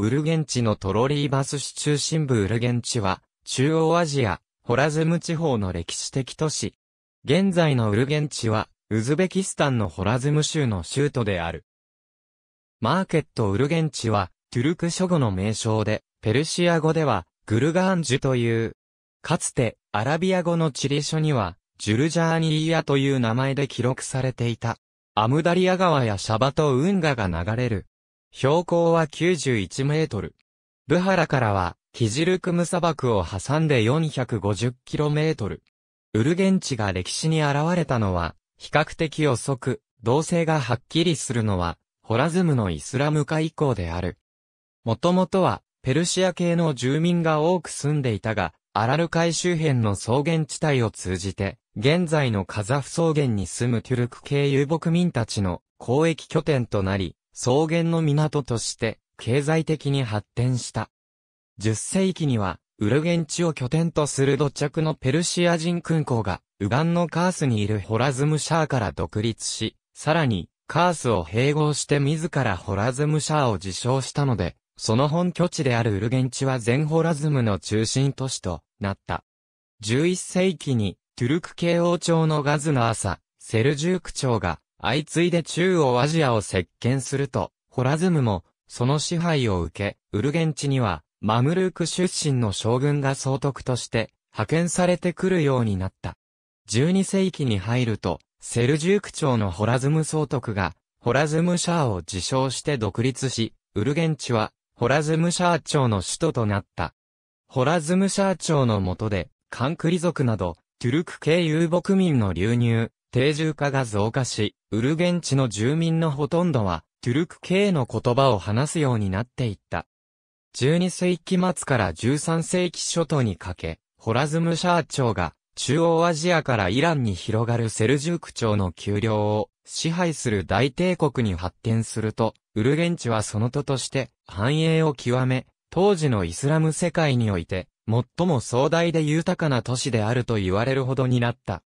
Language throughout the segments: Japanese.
ウルゲンチのトロリーバス市中心部ウルゲンチは、中央アジア、ホラズム地方の歴史的都市。現在のウルゲンチは、ウズベキスタンのホラズム州の州都である。マーケットウルゲンチは、トゥルク諸語の名称で、ペルシア語では、グルガーンジュという。かつて、アラビア語の地理書には、ジュルジャーニーヤという名前で記録されていた。アムダリア川やシャバと運河が流れる、標高は91メートル。ブハラからは、ヒジルクム砂漠を挟んで4 5 0トル。ウルゲン地が歴史に現れたのは、比較的遅く、動静がはっきりするのは、ホラズムのイスラム化以降である。もともとは、ペルシア系の住民が多く住んでいたが、アラル海周辺の草原地帯を通じて、現在のカザフ草原に住むトゥルク系遊牧民たちの交易拠点となり、草原の港として経済的に発展した。10世紀には、ウルゲン地を拠点とする土着のペルシア人空港が、ウガンのカースにいるホラズムシャーから独立し、さらに、カースを併合して自らホラズムシャーを自称したので、その本拠地であるウルゲン地は全ホラズムの中心都市となった。11世紀に、トゥルク系王朝のガズナーサ、セルジューク朝が、相次いで中央アジアを席巻すると、ホラズムも、その支配を受け、ウルゲンチには、マムルーク出身の将軍が総督として、派遣されてくるようになった。12世紀に入ると、セルジューク朝のホラズム総督が、ホラズムシャーを自称して独立し、ウルゲンチは、ホラズムシャー朝の首都となった。ホラズムシャー朝の下で、カンクリ族など、トゥルク系遊牧民の流入、定住化が増加し、ウルゲンチの住民のほとんどは、トゥルク系の言葉を話すようになっていった。12世紀末から13世紀初頭にかけ、ホラズムシャー朝が中央アジアからイランに広がるセルジューク朝の丘陵を支配する大帝国に発展すると、ウルゲンチはその都として繁栄を極め、当時のイスラム世界において最も壮大で豊かな都市であると言われるほどになった。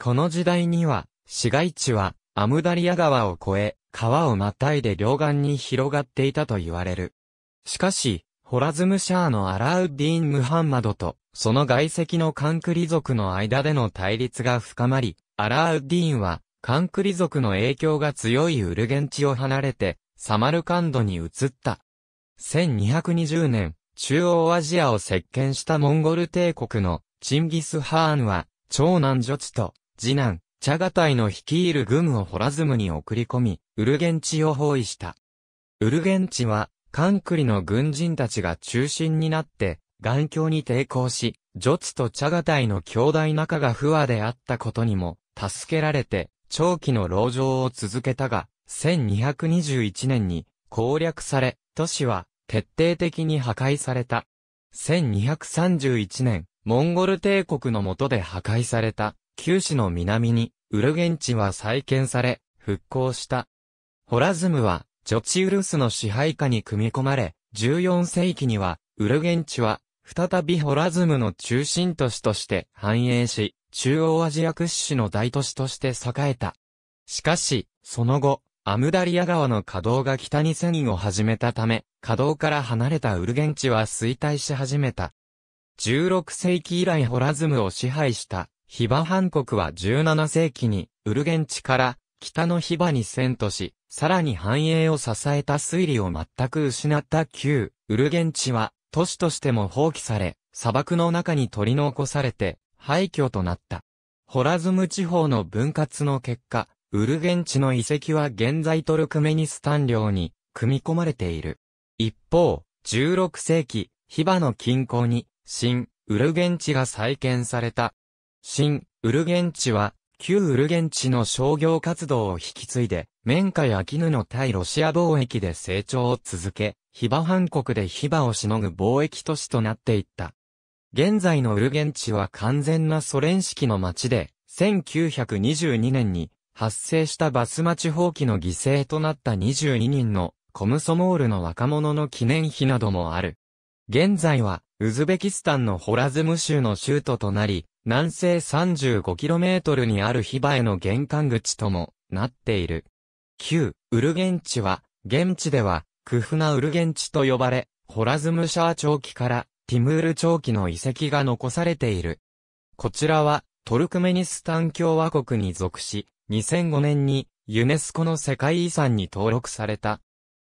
この時代には、市街地は、アムダリア川を越え、川をまたいで両岸に広がっていたと言われる。しかし、ホラズムシャーのアラウッディーン・ムハンマドと、その外籍のカンクリ族の間での対立が深まり、アラウッディーンは、カンクリ族の影響が強いウルゲン地を離れて、サマルカンドに移った。1220年、中央アジアを席巻したモンゴル帝国のチンギス・ハーンは、長男女地と次男、チャガタイの率いる軍をホラズムに送り込み、ウルゲンチを包囲した。ウルゲンチは、カンクリの軍人たちが中心になって、眼鏡に抵抗し、ジョツとチャガタイの兄弟仲が不和であったことにも、助けられて、長期の牢城を続けたが、1221年に攻略され、都市は徹底的に破壊された。1231年、モンゴル帝国の下で破壊された九市の南に、ウルゲンチは再建され、復興した。ホラズムは、ジョチウルスの支配下に組み込まれ、14世紀には、ウルゲンチは、再びホラズムの中心都市として繁栄し、中央アジア屈指の大都市として栄えた。しかし、その後、アムダリア川の稼働が北に遷移を始めたため、稼働から離れたウルゲンチは衰退し始めた。16世紀以来ホラズムを支配したヒバ藩国は17世紀に、ウルゲン地から北のヒバに遷都し、さらに繁栄を支えた推理を全く失った旧、ウルゲン地は、都市としても放棄され、砂漠の中に取り残されて、廃墟となった。ホラズム地方の分割の結果、ウルゲン地の遺跡は現在トルクメニスタン領に、組み込まれている。一方、16世紀、ヒバの近郊に、新、ウルゲン地が再建された。新、ウルゲンチは、旧ウルゲンチの商業活動を引き継いで、綿花や絹の対ロシア貿易で成長を続け、ヒバン国でヒバをしのぐ貿易都市となっていった。現在のウルゲンチは完全なソ連式の町で、1922年に発生したバスマ地放棄の犠牲となった22人のコムソモールの若者の記念碑などもある。現在はウズベキスタンのホラズム州の州都となり、南西 35km にあるヒバへの玄関口ともなっている。旧、ウルゲンチは、現地では、クフナウルゲンチと呼ばれ、ホラズムシャー長期から、ティムール長期の遺跡が残されている。こちらは、トルクメニスタン共和国に属し、2005年に、ユネスコの世界遺産に登録された。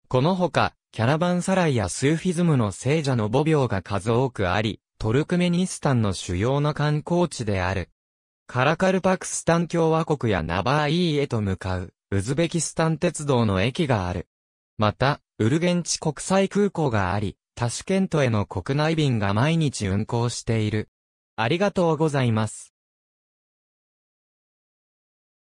このほか、キャラバンサライやスーフィズムの聖者の母廟が数多くあり、トルクメニスタンの主要な観光地である。カラカルパクスタン共和国やナバーイーへと向かう、ウズベキスタン鉄道の駅がある。また、ウルゲンチ国際空港があり、タシュケントへの国内便が毎日運航している。ありがとうございます。